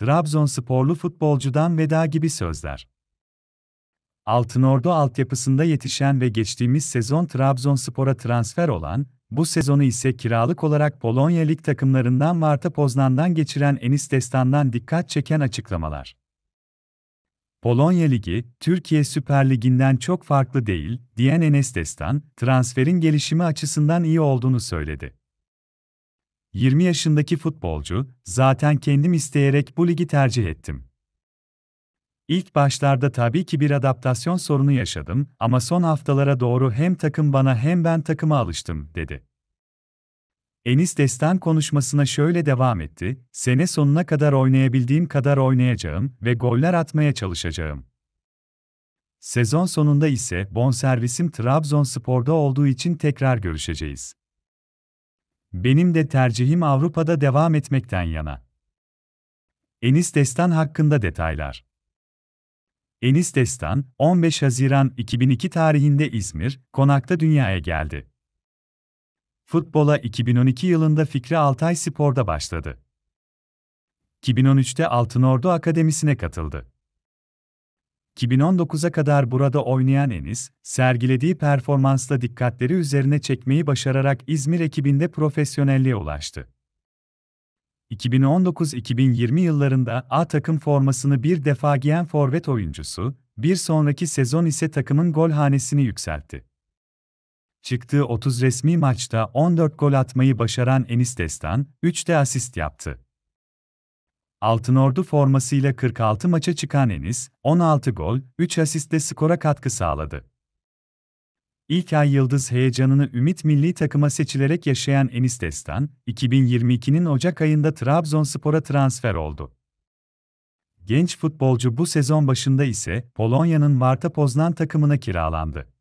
Trabzonsporlu futbolcudan veda gibi sözler. Altınordu altyapısında yetişen ve geçtiğimiz sezon Trabzonspor'a transfer olan, bu sezonu ise kiralık olarak Polonya lig takımlarından Marta Poznan'dan geçiren Enis Destan'dan dikkat çeken açıklamalar. Polonya Ligi, Türkiye Süper Ligi'nden çok farklı değil, diyen Enes Destan, transferin gelişimi açısından iyi olduğunu söyledi. 20 yaşındaki futbolcu, zaten kendim isteyerek bu ligi tercih ettim. İlk başlarda tabii ki bir adaptasyon sorunu yaşadım ama son haftalara doğru hem takım bana hem ben takıma alıştım, dedi. Enis Destan konuşmasına şöyle devam etti, sene sonuna kadar oynayabildiğim kadar oynayacağım ve goller atmaya çalışacağım. Sezon sonunda ise bonservisim Trabzonspor'da olduğu için tekrar görüşeceğiz. Benim de tercihim Avrupa'da devam etmekten yana. Enis Destan hakkında detaylar. Enis Destan, 15 Haziran 2002 tarihinde İzmir, Konak'ta dünyaya geldi. Futbola 2012 yılında Fikri Altay Spor'da başladı. 2013'te Altınordu Akademisi'ne katıldı. 2019'a kadar burada oynayan Enis, sergilediği performansla dikkatleri üzerine çekmeyi başararak İzmir ekibinde profesyonelliğe ulaştı. 2019-2020 yıllarında A takım formasını bir defa giyen forvet oyuncusu, bir sonraki sezon ise takımın gol hanesini yükseltti. Çıktığı 30 resmi maçta 14 gol atmayı başaran Enis Destan, 3 de asist yaptı. Altın Ordu formasıyla 46 maça çıkan Enis, 16 gol, 3 asiste skora katkı sağladı. İlk ay yıldız heyecanını Ümit milli takıma seçilerek yaşayan Enis Destan, 2022'nin Ocak ayında Trabzonspor'a transfer oldu. Genç futbolcu bu sezon başında ise Polonya'nın Marta Poznan takımına kiralandı.